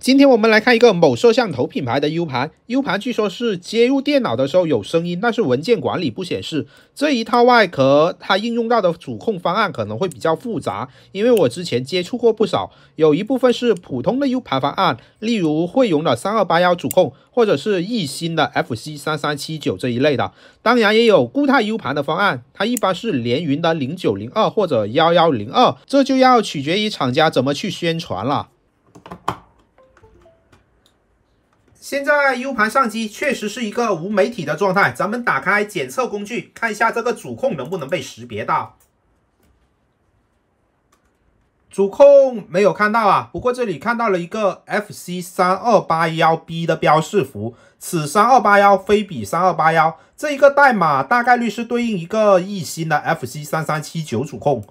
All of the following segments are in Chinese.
今天我们来看一个某摄像头品牌的 U 盘，U 盘据说是接入电脑的时候有声音，但是文件管理不显示。这一套外壳，它应用到的主控方案可能会比较复杂，因为我之前接触过不少，有一部分是普通的 U 盘方案，例如汇融的三二八幺主控，或者是亿星的 FC 三三七九这一类的。当然也有固态 U 盘的方案，它一般是联云的零九零二或者幺幺零二，这就要取决于厂家怎么去宣传了。现在 U 盘上机确实是一个无媒体的状态。咱们打开检测工具，看一下这个主控能不能被识别到。主控没有看到啊，不过这里看到了一个 FC 三二八幺 B 的标识符，此三二八幺非彼三二八幺，这一个代码大概率是对应一个一星的 FC 三三七九主控。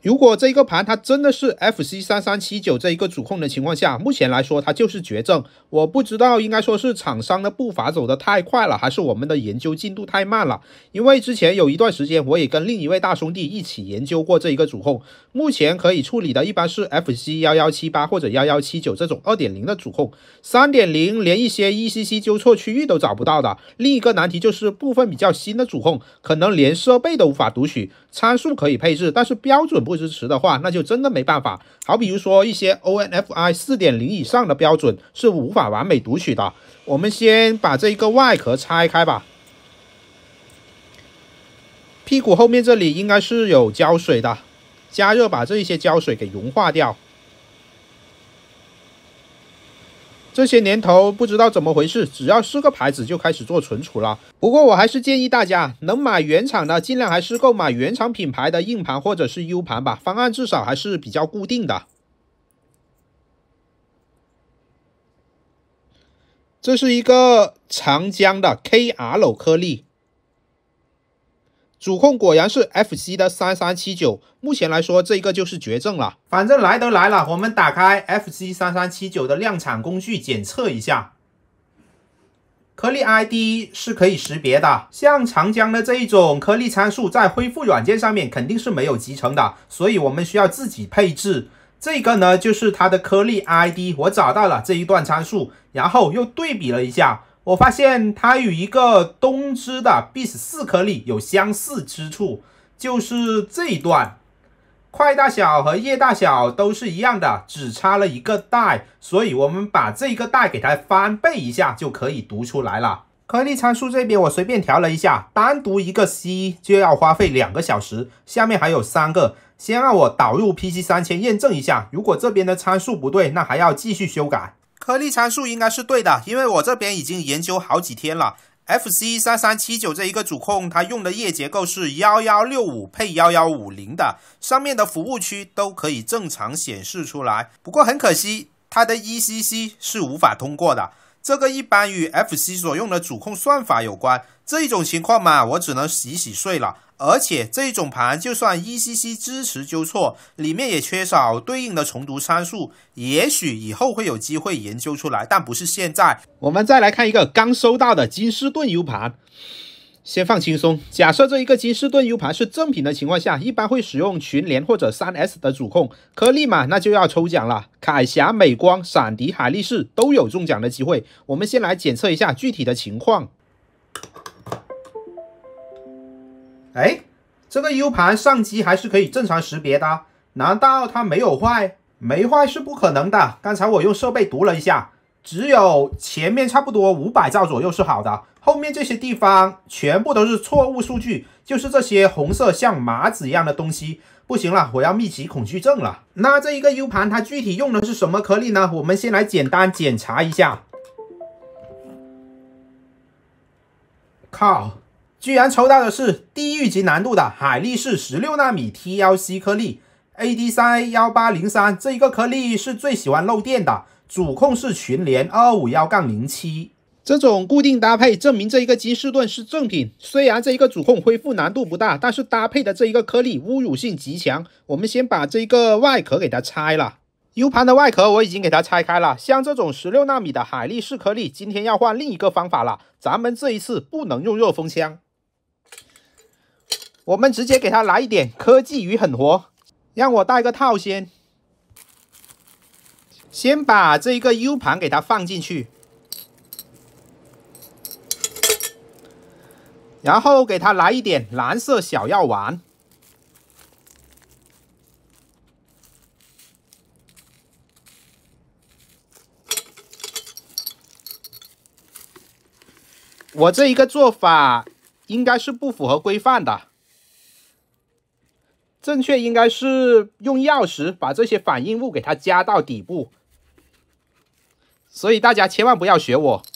如果这一个盘它真的是 FC 三三七九这一个主控的情况下，目前来说它就是绝症。我不知道，应该说是厂商的步伐走得太快了，还是我们的研究进度太慢了？因为之前有一段时间，我也跟另一位大兄弟一起研究过这一个主控。目前可以处理的，一般是 F C 幺幺七八或者幺幺七九这种二点零的主控，三点零连一些 E C C 纠错区域都找不到的。另一个难题就是部分比较新的主控，可能连设备都无法读取参数，可以配置，但是标准不支持的话，那就真的没办法。好比如说一些 O N F I 四点零以上的标准是无法。把完美读取的，我们先把这一个外壳拆开吧。屁股后面这里应该是有胶水的，加热把这一些胶水给融化掉。这些年头不知道怎么回事，只要是个牌子就开始做存储了。不过我还是建议大家，能买原厂的尽量还是购买原厂品牌的硬盘或者是 U 盘吧，方案至少还是比较固定的。这是一个长江的 K R 颗粒，主控果然是 F C 的三三七九。目前来说，这个就是绝症了。反正来都来了，我们打开 F C 三三七九的量产工序检测一下，颗粒 I D 是可以识别的。像长江的这一种颗粒参数，在恢复软件上面肯定是没有集成的，所以我们需要自己配置。这个呢，就是它的颗粒 ID，我找到了这一段参数，然后又对比了一下，我发现它与一个东芝的 B4 颗粒有相似之处，就是这一段块大小和叶大小都是一样的，只差了一个带，所以我们把这个带给它翻倍一下，就可以读出来了。颗粒参数这边我随便调了一下，单独一个 C 就要花费两个小时，下面还有三个，先让我导入 PC 三千验证一下。如果这边的参数不对，那还要继续修改。颗粒参数应该是对的，因为我这边已经研究好几天了。FC 三三七九这一个主控，它用的叶结构是幺幺六五配幺幺五零的，上面的服务区都可以正常显示出来。不过很可惜，它的 e CC 是无法通过的。这个一般与 F C 所用的主控算法有关，这一种情况嘛，我只能洗洗睡了。而且这一种盘就算 E C C 支持纠错，里面也缺少对应的重读参数，也许以后会有机会研究出来，但不是现在。我们再来看一个刚收到的金士顿 U 盘。先放轻松。假设这一个金士顿 U 盘是正品的情况下，一般会使用群联或者三 S 的主控颗粒嘛，那就要抽奖了。凯霞、美光、闪迪、海力士都有中奖的机会。我们先来检测一下具体的情况。哎，这个 U 盘上机还是可以正常识别的，难道它没有坏？没坏是不可能的。刚才我用设备读了一下。只有前面差不多五百兆左右是好的，后面这些地方全部都是错误数据，就是这些红色像麻子一样的东西，不行了，我要密集恐惧症了。那这一个 U 盘它具体用的是什么颗粒呢？我们先来简单检查一下。靠，居然抽到的是地狱级难度的海力士十六纳米 t l c 颗粒 AD3A1803，这一个颗粒是最喜欢漏电的。主控是群联二五幺杠零七，这种固定搭配证明这一个基士顿是正品。虽然这一个主控恢复难度不大，但是搭配的这一个颗粒侮辱性极强。我们先把这个外壳给它拆了。U 盘的外壳我已经给它拆开了。像这种十六纳米的海力士颗粒，今天要换另一个方法了。咱们这一次不能用热风枪，我们直接给它来一点科技与狠活。让我带个套先。先把这一个 U 盘给它放进去，然后给它来一点蓝色小药丸。我这一个做法应该是不符合规范的，正确应该是用钥匙把这些反应物给它加到底部。所以大家千万不要学我。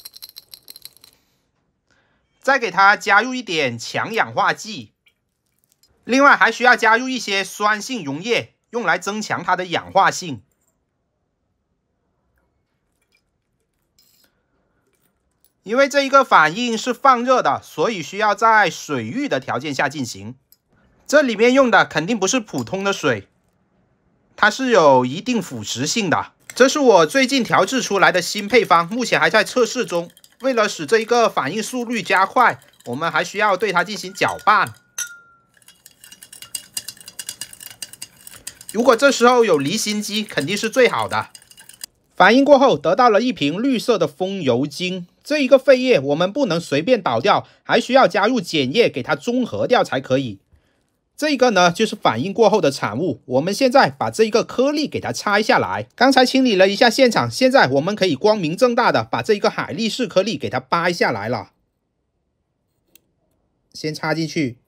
再给它加入一点强氧化剂，另外还需要加入一些酸性溶液，用来增强它的氧化性。因为这一个反应是放热的，所以需要在水域的条件下进行。这里面用的肯定不是普通的水，它是有一定腐蚀性的。这是我最近调制出来的新配方，目前还在测试中。为了使这一个反应速率加快，我们还需要对它进行搅拌。如果这时候有离心机，肯定是最好的。反应过后得到了一瓶绿色的风油精，这一个废液我们不能随便倒掉，还需要加入碱液给它中和掉才可以。这一个呢，就是反应过后的产物。我们现在把这一个颗粒给它拆下来。刚才清理了一下现场，现在我们可以光明正大的把这一个海力士颗粒给它掰下来了。先插进去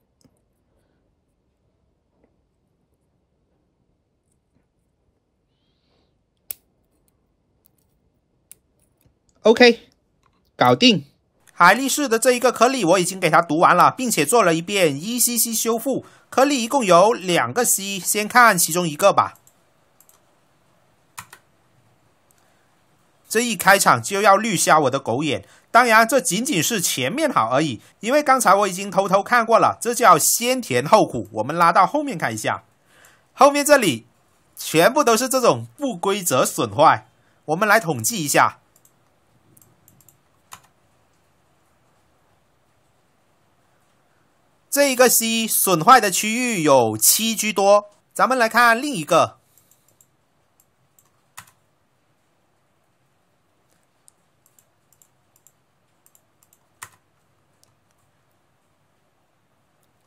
，OK，搞定。海力士的这一个颗粒我已经给它读完了，并且做了一遍 ECC 修复。颗粒一共有两个 C，先看其中一个吧。这一开场就要绿瞎我的狗眼！当然，这仅仅是前面好而已，因为刚才我已经偷偷看过了。这叫先甜后苦。我们拉到后面看一下，后面这里全部都是这种不规则损坏。我们来统计一下。这一个 C 损坏的区域有七居多，咱们来看另一个，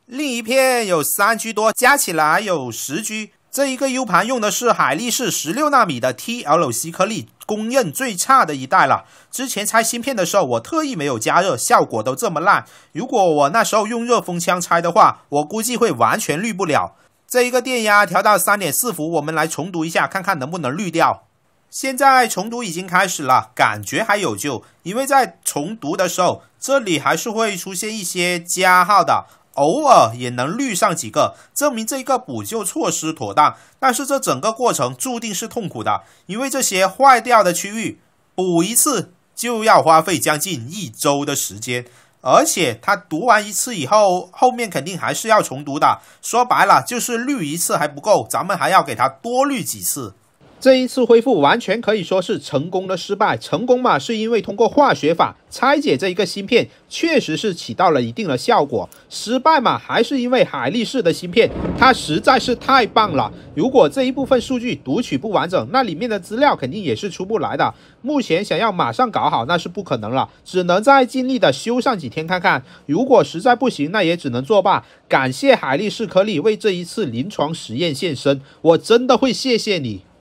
另一片有三居多，加起来有十居。这一个 U 盘用的是海力士十六纳米的 TLC 颗粒，公认最差的一代了。之前拆芯片的时候，我特意没有加热，效果都这么烂。如果我那时候用热风枪拆的话，我估计会完全绿不了。这一个电压调到三点四伏，我们来重读一下，看看能不能绿掉。现在重读已经开始了，感觉还有救，因为在重读的时候，这里还是会出现一些加号的。偶尔也能绿上几个，证明这个补救措施妥当。但是这整个过程注定是痛苦的，因为这些坏掉的区域补一次就要花费将近一周的时间，而且他读完一次以后，后面肯定还是要重读的。说白了就是绿一次还不够，咱们还要给他多绿几次。这一次恢复完全可以说是成功的失败。成功嘛，是因为通过化学法拆解这一个芯片，确实是起到了一定的效果。失败嘛，还是因为海力士的芯片，它实在是太棒了。如果这一部分数据读取不完整，那里面的资料肯定也是出不来的。目前想要马上搞好那是不可能了，只能再尽力的修上几天看看。如果实在不行，那也只能作罢。感谢海力士颗粒为这一次临床实验献身，我真的会谢谢你。